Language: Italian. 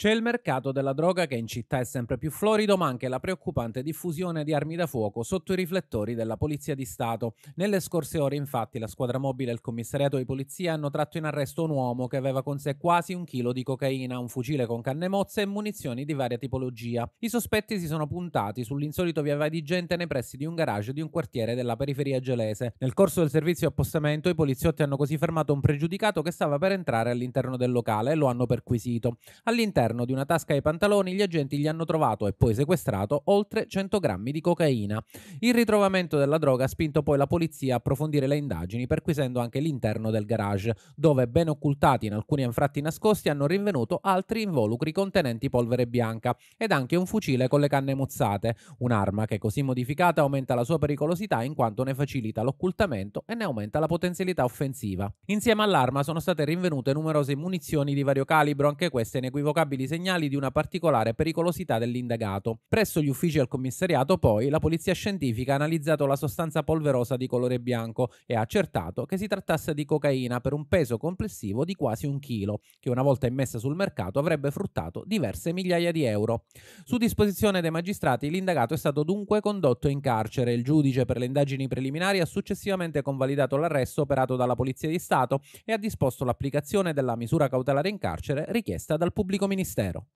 C'è il mercato della droga che in città è sempre più florido, ma anche la preoccupante diffusione di armi da fuoco sotto i riflettori della Polizia di Stato. Nelle scorse ore, infatti, la squadra mobile e il commissariato di polizia hanno tratto in arresto un uomo che aveva con sé quasi un chilo di cocaina, un fucile con canne mozze e munizioni di varia tipologia. I sospetti si sono puntati sull'insolito via vai di gente nei pressi di un garage di un quartiere della periferia gelese. Nel corso del servizio appostamento, i poliziotti hanno così fermato un pregiudicato che stava per entrare all'interno del locale e lo hanno perquisito. All'interno all'interno di una tasca ai pantaloni gli agenti gli hanno trovato e poi sequestrato oltre 100 grammi di cocaina. Il ritrovamento della droga ha spinto poi la polizia a approfondire le indagini, perquisendo anche l'interno del garage, dove ben occultati in alcuni anfratti nascosti hanno rinvenuto altri involucri contenenti polvere bianca ed anche un fucile con le canne mozzate, un'arma che così modificata aumenta la sua pericolosità in quanto ne facilita l'occultamento e ne aumenta la potenzialità offensiva. Insieme all'arma sono state rinvenute numerose munizioni di vario calibro, anche queste inequivocabili probabili segnali di una particolare pericolosità dell'indagato. Presso gli uffici del commissariato, poi, la polizia scientifica ha analizzato la sostanza polverosa di colore bianco e ha accertato che si trattasse di cocaina per un peso complessivo di quasi un chilo, che una volta immessa sul mercato avrebbe fruttato diverse migliaia di euro. Su disposizione dei magistrati, l'indagato è stato dunque condotto in carcere. Il giudice per le indagini preliminari ha successivamente convalidato l'arresto operato dalla Polizia di Stato e ha disposto l'applicazione della misura cautelare in carcere richiesta dal pubblico ministero ministero.